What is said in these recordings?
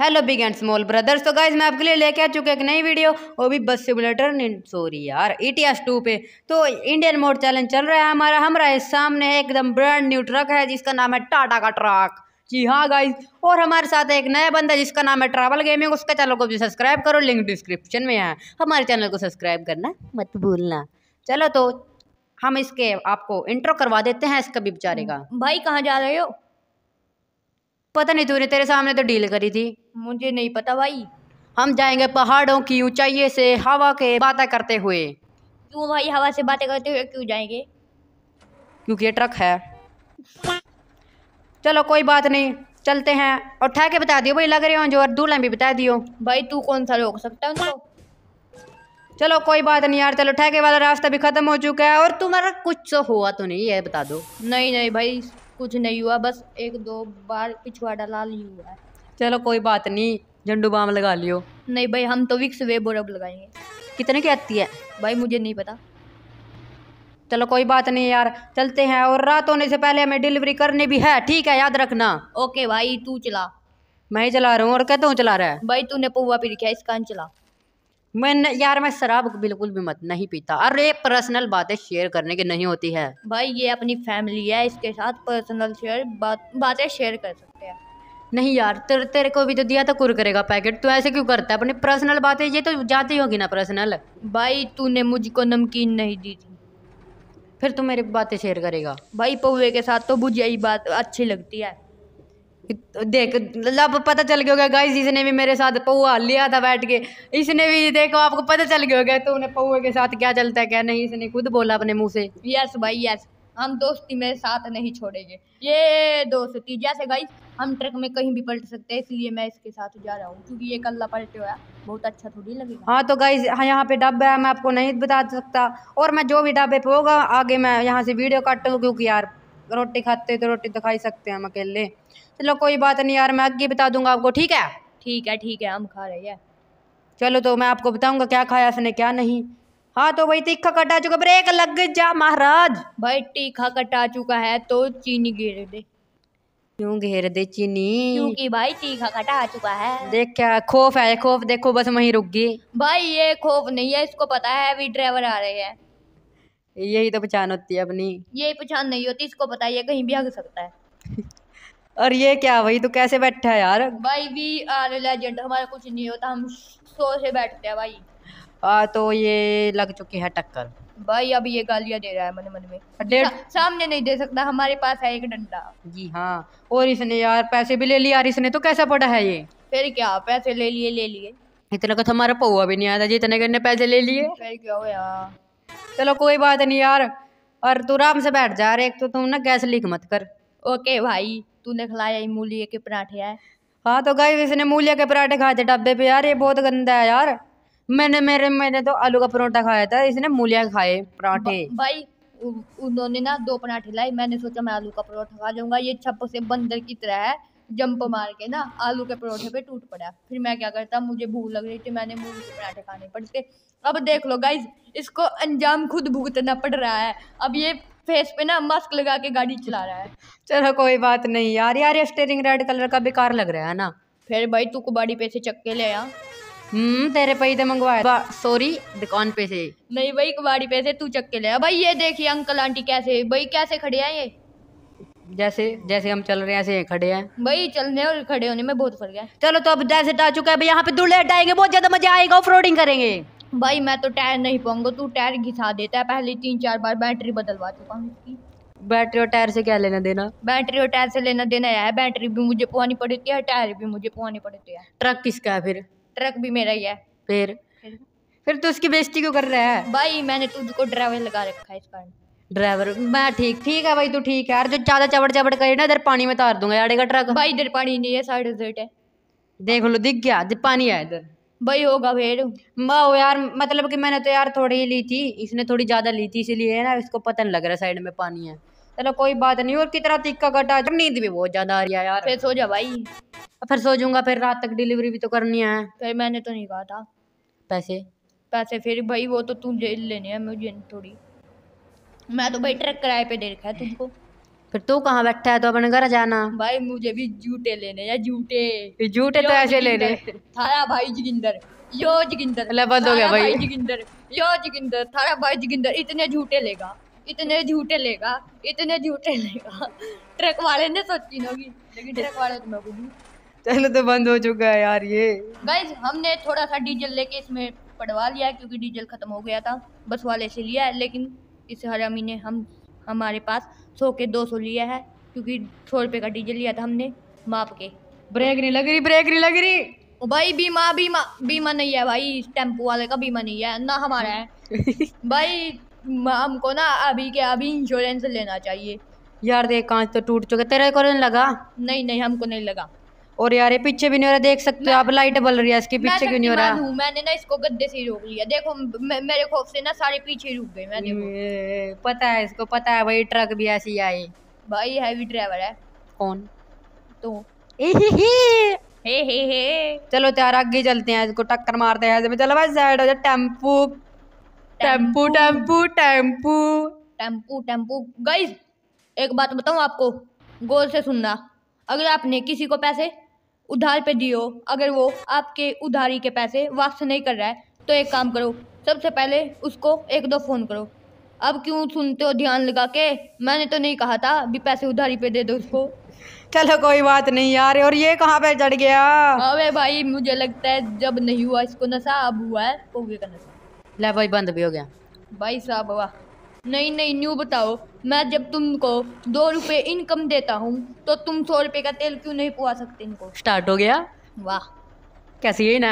Hello big and small brothers तो guys मैं आपके लिए लेके आ चुके एक नई वीडियो वो भी बस सिमुलेटर सॉरी यार ई टी एस टू पे तो इंडियन मोड चैलेंज चल रहा है हमारा हमारा सामने है एकदम ब्रांड न्यू ट्रक है जिसका नाम है टाटा का ट्रक जी हाँ गाइज और हमारे साथ एक नया बंदा जिसका नाम है ट्रैवल गेमिंग उसका चैनल को भी सब्सक्राइब करो लिंक डिस्क्रिप्शन में है हमारे चैनल को सब्सक्राइब करना मत भूलना चलो तो हम इसके आपको इंट्रो करवा देते हैं इसका भी बेचारे का भाई कहाँ जा रहे हो पता नहीं तूने तेरे सामने तो डील करी थी मुझे नहीं पता भाई हम जाएंगे पहाड़ों की ऊंचाई से हवा के बातें करते हुए क्यों भाई हवा से बातें करते हुए क्यों जाएंगे क्योंकि ये ट्रक है चलो कोई बात नहीं चलते हैं और ठह के बता दियो भाई लग रहे हो जो और दूल्हा भी बता दियो भाई तू कौन सा रोक सकता है चलो कोई बात नहीं यार चलो ठहके वाला रास्ता भी खत्म हो चुका है और तुम्हारा कुछ तो हुआ तो नहीं है बता दो नहीं नहीं भाई कुछ नहीं हुआ बस एक दो बार पिछवाड़ा डाला ही हुआ है चलो कोई बात नहीं झंडू बाम लगा लियो नहीं भाई हम तो विक्स वे और अब लगाएंगे कितने की आती है भाई मुझे नहीं पता चलो कोई बात नहीं यार चलते हैं और रात होने से पहले हमें डिलीवरी करनी भी है ठीक है याद रखना ओके भाई तू चला मैं ही चला रहा हूँ और क्या तू तो चला रहा है भाई तूने पौवा पी रखा इसका चला मैं न, यार मैं शराब बिल्कुल भी मत नहीं पीता अरे पर्सनल बातें शेयर करने की नहीं होती है भाई ये अपनी फैमिली है इसके साथ पर्सनल शेयर बात बातें शेयर कर सकते हैं नहीं यार तेरे तेरे को भी तो दिया था कुरकरे पैकेट तू ऐसे क्यों करता है अपनी पर्सनल बातें ये तो जाती होगी ना पर्सनल भाई तूने मुझको नमकीन नहीं दी थी फिर तू मेरी बातें शेयर करेगा भाई पौवे के साथ तो मुझे यही बात अच्छी लगती है देख लब पता चल गया होगा गाइस इसने भी मेरे साथ पौआ लिया था बैठ के इसने भी देखो आपको पता चल गया होगा तो उन्हें पौए के साथ क्या चलता है क्या नहीं इसने खुद बोला अपने मुंह से यस भाई यस हम दोस्ती में साथ नहीं छोड़ेंगे ये दोस्ती जैसे गाइस हम ट्रक में कहीं भी पलट सकते हैं इसलिए मैं इसके साथ जा रहा हूँ क्योंकि ये कल्ला पलटे हुआ बहुत अच्छा थोड़ी लगेगा हाँ तो गाइस हाँ यहाँ पे डब्बा है मैं आपको नहीं बता सकता और मैं जो भी डब्बे पे होगा आगे मैं यहाँ से वीडियो काटूँ क्योंकि यार रोटी खाते तो रोटी तो खा ही सकते हैं हम अकेले चलो कोई बात नहीं यार मैं आगे बता दूंगा आपको ठीक है ठीक है ठीक है हम खा रहे हैं चलो तो मैं आपको बताऊंगा क्या खाया इसने क्या नहीं हाँ तो भाई तीखा कटा चुका ब्रेक लग जा महाराज भाई तीखा कटा चुका है तो चीनी घेर दे क्यों घेर दे चीनी क्योंकि भाई तीखा कटा चुका है देख क्या खोफ है खोफ देखो बस वही रुक गई भाई ये खोफ नहीं है इसको पता है अभी ड्राइवर आ रहे हैं यही तो पहचान होती है अपनी यही पहचान नहीं होती इसको बताइए कहीं भी आ सकता है और ये क्या भाई तू कैसे बैठा है यार भाई भी आर लेजेंड हमारा कुछ नहीं होता हम सो से बैठते हैं भाई आ, तो ये लग चुकी है टक्कर भाई अब ये गालियां दे रहा है मन मन में सामने नहीं दे सकता हमारे पास है एक डंडा जी हाँ और इसने यार पैसे भी ले लिए यार इसने तो कैसा पड़ा है ये फिर क्या पैसे ले लिए ले लिए इतना का तो हमारा पौवा भी नहीं आता इतने करने पैसे ले लिए फिर क्या हो यार चलो कोई बात नहीं यार और तू आराम से बैठ जा रहे तो तुम ना गैस लीक मत कर ओके भाई तूने खिलाया मूलिया के पराठे है हाँ तो गई इसने मूलिया के पराठे खाए थे डब्बे पे यार ये बहुत गंदा है यार मैंने मेरे मैंने तो आलू का परोठा खाया था इसने मूलिया खाए पराठे भाई उन्होंने ना दो पराठे लाए मैंने सोचा मैं आलू का परोठा खा जाऊंगा ये छप्पो से बंदर की तरह है जंप मार के ना आलू के परोठे पे टूट पड़ा फिर मैं क्या करता मुझे भूख लग रही थी मैंने मूली के पराठे खाने पड़ते अब देख लो गाइज इसको अंजाम खुद भुगतना पड़ रहा है अब ये फेस पे ना मास्क लगा के गाड़ी चला रहा है चलो कोई बात नहीं यार यार ये स्टेयरिंग रेड कलर का बेकार लग रहा है ना फिर भाई तू कुबाड़ी पे से चक्के ले आ हम्म तेरे पे तो मंगवाया सॉरी दुकान पे से नहीं भाई कुबाड़ी पे से तू चक्के ले आ भाई ये देखिए अंकल आंटी कैसे भाई कैसे खड़े हैं ये जैसे जैसे हम चल रहे हैं ऐसे खड़े हैं भाई चलने और खड़े होने में बहुत फर्क है चलो तो अब जैसे टाल चुका है यहाँ पे दूल्हे हटाएंगे बहुत ज्यादा मजा आएगा ऑफ करेंगे भाई मैं तो टायर नहीं पाऊंगा तू टायर घिसा देता है पहले तीन चार बार बैटरी बदलवा चुका हूँ उसकी बैटरी और टायर से क्या लेना देना बैटरी और टायर से लेना देना है बैटरी भी मुझे पुआनी पड़ती है टायर भी मुझे पुआनी पड़ती है ट्रक किसका है फिर ट्रक भी मेरा ही है फिर फिर तो उसकी बेस्ती क्यों कर रहा है भाई मैंने तुझको ड्राइवर लगा रखा है इस कारण ड्राइवर मैं ठीक ठीक है भाई तू ठीक है यार जो ज्यादा चबड़ चबड़ करे ना इधर पानी में तार दूंगा यार ट्रक भाई इधर पानी नहीं है साइड है देख लो दिख गया पानी है इधर भाई होगा फिर वो यार मतलब कि मैंने तो यार थोड़ी ही ली थी इसने थोड़ी ज़्यादा ली थी इसीलिए ना इसको पता नहीं लग रहा साइड में पानी है चलो कोई बात नहीं और कितना तिक्का कटा नींद भी बहुत ज़्यादा आ रही है यार फिर सो जा भाई फिर सो जाऊंगा फिर रात तक डिलीवरी भी तो करनी है फिर मैंने तो नहीं कहा था पैसे पैसे फिर भाई वो तो तू लेने हैं मुझे थोड़ी मैं तो भाई ट्रक किराए पे दे रखा है तुमको फिर तू कहाँ बैठा है तो अपने घर जाना भाई मुझे भी जूते लेने या जूते जूते तो ऐसे ले ले थारा भाई जोगिंदर यो जोगिंदर अल्लाह बंद हो गया भाई जोगिंदर यो जोगिंदर थारा भाई जोगिंदर इतने झूठे लेगा इतने झूठे लेगा इतने झूठे लेगा ट्रक वाले ने सोची होगी लेकिन ट्रक वाले तो मैं चलो तो बंद हो चुका है यार ये गाइज हमने थोड़ा सा डीजल लेके इसमें पड़वा लिया क्योंकि डीजल खत्म हो गया था बस वाले से लिया है लेकिन इस हर अमी ने हम हमारे पास सौ के दो सौ लिया है क्योंकि सौ रुपये का डीजल लिया था हमने माप के ब्रेक नहीं लग रही ब्रेक नहीं लग रही ओ भाई बीमा बीमा बीमा नहीं है भाई टेम्पो वाले का बीमा नहीं है ना हमारा है भाई हमको ना अभी के अभी इंश्योरेंस लेना चाहिए यार देख कांच तो टूट चुके तेरा कौन लगा नहीं नहीं हमको नहीं लगा और यार ये पीछे भी नहीं हो रहा देख सकते हो आप लाइट बल रही है इसके पीछे तो क्यों नहीं हो रहा मैंने ना इसको गद्दे से रोक लिया देखो मेरे खौफ से ना सारे पीछे रुक गए मैं देखो पता है इसको पता है भाई ट्रक भी ऐसी आई भाई हैवी ड्राइवर है कौन तो हे हे हे चलो त्यार आगे चलते हैं इसको टक्कर मारते हैं ऐसे चलो भाई साइड हो जाए tempo tempo tempo tempo tempo tempo guys एक बात बताऊं आपको गौर से सुनना अगर आपने किसी को पैसे उधार पे दियो अगर वो आपके उधारी के पैसे वापस नहीं कर रहा है तो एक काम करो सबसे पहले उसको एक दो फ़ोन करो अब क्यों सुनते हो ध्यान लगा के मैंने तो नहीं कहा था भी पैसे उधारी पे दे दो उसको चलो कोई बात नहीं यार और ये कहाँ पे चढ़ गया अबे भाई मुझे लगता है जब नहीं हुआ इसको नशा अब हुआ है तो का नशा ले भाई बंद भी हो गया भाई साहब वाह नहीं नहीं न्यू बताओ मैं जब तुमको दो रुपये इनकम देता हूँ तो तुम सौ रुपये का तेल क्यों नहीं पुआ सकते इनको स्टार्ट हो गया वाह कैसी है ना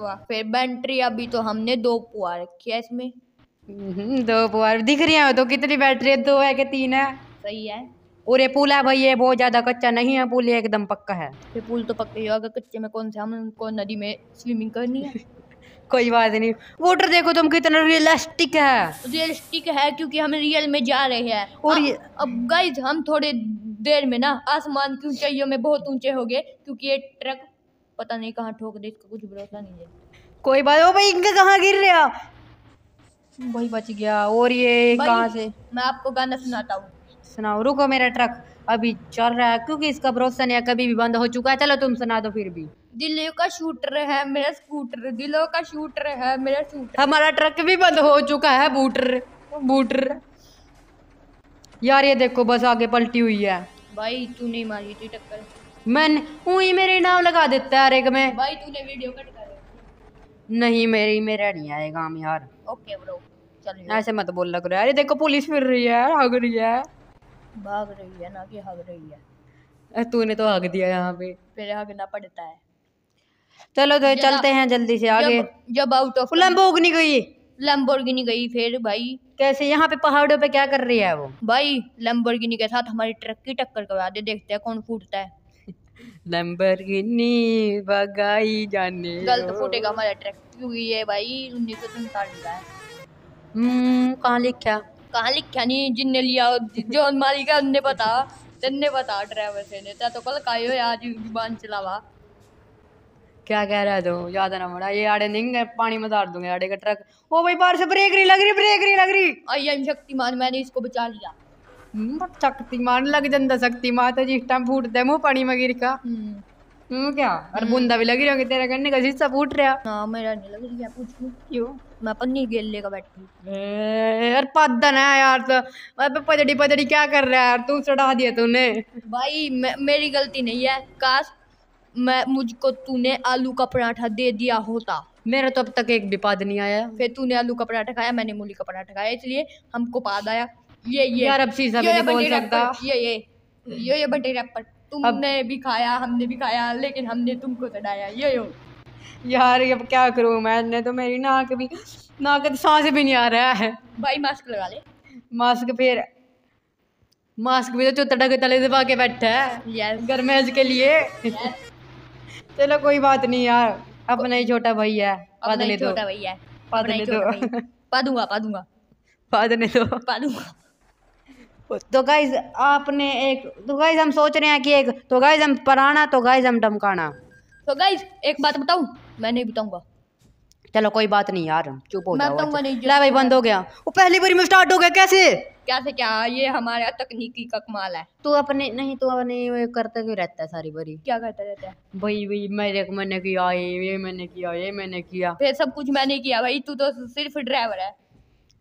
वाह फिर बैटरी अभी तो हमने दो पुआ रखी है इसमें हम्म, दो पुआ दिख रही है तो कितनी बैटरी है दो है कि तीन है सही है और ये पुल है भाई ये बहुत ज़्यादा कच्चा नहीं है पुल ये एकदम पक्का है ये पुल तो पक्का ही होगा कच्चे में कौन सा उनको नदी में स्विमिंग करनी है कोई बात नहीं वोटर देखो तुम कितना रियलिस्टिक है रियलिस्टिक है क्योंकि हम रियल में जा रहे हैं और आ, ये अब गाइज हम थोड़े देर में ना आसमान की ऊंचाइयों में बहुत ऊंचे हो गए क्योंकि ये ट्रक पता नहीं कहाँ ठोक दे इसका कुछ भरोसा नहीं है कोई बात ओ भाई इनका कहाँ गिर रहा वही बच गया और ये कहाँ से मैं आपको गाना सुनाता हूँ सुनाओ रुको मेरा ट्रक अभी चल रहा है क्योंकि इसका भरोसा नहीं कभी भी बंद हो चुका है चलो तुम सुना दो फिर भी दिल्ली का शूटर है मेरा स्कूटर दिलो का शूटर है मेरा शूटर हमारा ट्रक भी बंद हो चुका है बूटर बूटर यार ये देखो बस आगे पलटी हुई है भाई तू नहीं मारी थी टक्कर मैंने ही मेरे नाम लगा देता है अरेग में भाई तूने वीडियो कट कर नहीं मेरी मेरा नहीं आएगा हम यार ओके ब्रो चल ऐसे मत बोल लग रहा है अरे देखो पुलिस फिर रही है भाग रही है भाग रही है ना कि हग रही है तूने तो हग दिया यहाँ पे फिर हगना पड़ता है चलो तो चलते हैं जल्दी से आगे जब, जब आउट ऑफ लंबोर्गिनी गई लंबोर्गिनी गई फिर भाई कैसे यहाँ पे पहाड़ों पे क्या कर रही है वो भाई लंबोर्गिनी के साथ हमारी ट्रक की टक्कर करवा दे देखते हैं कौन फूटता है लंबोर्गिनी भगाई जाने गलत फूटेगा हमारा ट्रक क्योंकि ये भाई उन्नीस सौ सैतालीस का है हम्म कहाँ लिखा कहाँ लिखा नहीं जिनने लिया जो मालिक है उनने बता तेने बता ड्राइवर से ने तो कल का आज जुबान चलावा क्या कह रहा है तू याद ना मरा ये आड़े नहीं पानी में उतार दूंगे आड़े का ट्रक ओ भाई बाहर से ब्रेक नहीं लग रही ब्रेक नहीं लग रही आई एम शक्तिमान मैंने इसको बचा लिया हम्म, शक्तिमान लग जाता शक्तिमान तो जिस टाइम फूटते मुंह पानी में गिर का हम्म। हम्म, क्या और बूंदा भी लग रही होगी तेरा करने का जिस्सा फूट रहा हाँ मेरा नहीं लग रही है पूछ क्यों मैं पन्नी खेल लेगा बैठ यार पादन है यार तो अबे तो पदड़ी पतड़ी क्या कर रहा है यार तू चढ़ा दिया तूने भाई मेरी गलती नहीं है काश मैं मुझको तूने आलू का पराठा दे दिया होता मेरा तो अब तक एक भी पाद नहीं आया फिर तूने आलू का पराठा खाया मैंने मूली का पराठा खाया इसलिए हमको पाद आया ये ये यार अब शीशा भी नहीं बोल सकता ये ये ये ये बटे रैपर तुमने भी खाया हमने भी खाया लेकिन हमने तुमको चढ़ाया ये यो यार अब क्या करूँ मैंने तो मेरी नाक भी नाक तो सांस भी नहीं आ रहा है भाई मास्क लगा ले मास्क फिर मास्क भी तो चौथा के तले दबा के बैठा है गर्मेज के लिए चलो कोई बात नहीं यार अपना ही छोटा भाई है पादले तो छोटा भाई है पादने दो पादूंगा पादूंगा पादने तो पादूंगा तो गाइज आपने एक तो गाइज हम सोच रहे हैं कि एक तो गाइज हम पराना तो गाइज हम टमकाना तो गाइज एक बात बताऊं मैं नहीं बताऊंगा चलो कोई बात नहीं यार चुप हो जाओ मैं ला भाई बंद हो गया वो पहली बारी में स्टार्ट हो गया कैसे कैसे क्या ये हमारा तकनीकी का कमाल है तू अपने नहीं तो अपने करता क्यों रहता है सारी बारी क्या करता रहता है भाई भाई मैंने मैंने किया ये मैंने किया ये मैंने किया फिर सब कुछ मैंने किया भाई तू तो सिर्फ ड्राइवर है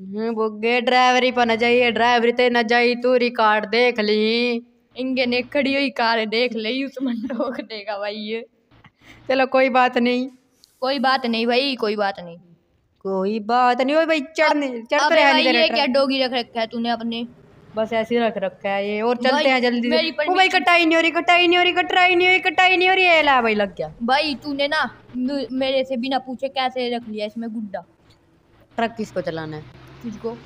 बुगे हम्म, ड्राइवरी पर न जाइए ड्राइवर ते तो न जाई तू रिकॉर्ड देख ली इंगे ने खड़ी हुई कार देख ली उस मन रोक देगा भाई चलो कोई बात नहीं कोई बात नहीं भाई कोई बात नहीं कोई बात नहीं भाई चढ़ने चढ़ते रहने दे क्या डोगी रख रखा है तूने अपने बस ऐसे ही रख रखा है ये और चलते हैं जल्दी से ओ भाई कटाई नहीं हो रही कटाई नहीं हो रही कटाई नहीं हो रही कटाई नहीं हो रही है ला भाई लग गया भाई तूने ना मेरे से बिना पूछे कैसे रख लिया इसमें गुड्डा ट्रक किसको चलाना है तुझको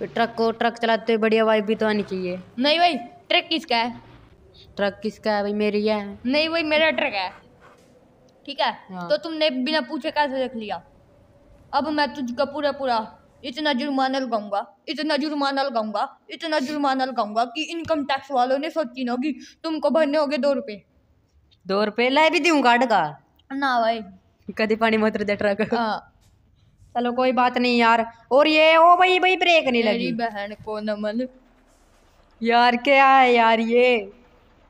तो ट्रक को ट्रक चलाते हुए बढ़िया वाइफ भी तो आनी चाहिए नहीं भाई ट्रक किसका है ट्रक किसका है भाई मेरी है नहीं भाई मेरा ट्रक है ठीक है हाँ। तो तुमने बिना पूछे कैसे रख लिया अब मैं तुझका पूरा पूरा इतना जुर्माना लगाऊंगा इतना जुर्माना लगाऊंगा इतना जुर्माना लगाऊंगा कि इनकम टैक्स वालों ने सोची ना होगी तुमको भरने होगे दो रुपए दो रुपए लाए भी दूँ कार्ड का ना भाई कभी पानी मत दे ट्रक हाँ। चलो कोई बात नहीं यार और ये ओ भाई भाई ब्रेक नहीं लगी बहन को नमन यार क्या है यार ये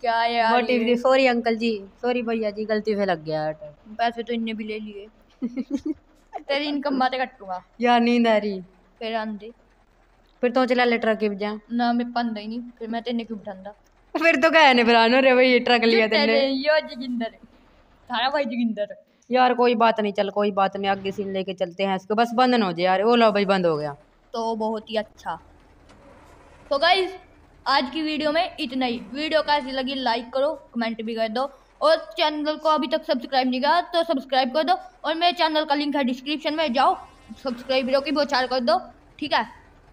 क्या यार what sorry uncle ji sorry भैया जी गलती से लग गया पैसे तो इनने भी ले लिए तेरी इनकम कटूंगा यार नींद आ रही फिर आंदे फिर तो चला ले ट्रक जा ना मैं पंदा ही नहीं फिर मैं तेने क्यों फिर तो ने बरानो रे भाई ये ट्रक लिया तेने यो थारा भाई यार कोई बात नहीं चल कोई बात नहीं आगे सीन लेके चलते हैं इसको बस बंद हो जाए यार भाई बंद हो गया तो बहुत ही अच्छा तो गाइस आज की वीडियो में इतना ही वीडियो कैसी लगी लाइक करो कमेंट भी कर दो और चैनल को अभी तक सब्सक्राइब नहीं किया तो सब्सक्राइब कर दो और मेरे चैनल का लिंक है डिस्क्रिप्शन में जाओ सब्सक्राइब वीडियो की बहुत कर दो ठीक है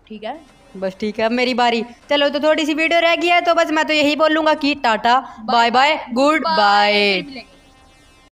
ठीक है बस ठीक है अब मेरी बारी चलो तो थोड़ी सी वीडियो रह गई है तो बस मैं तो यही बोलूँगा कि tata bye bye good bye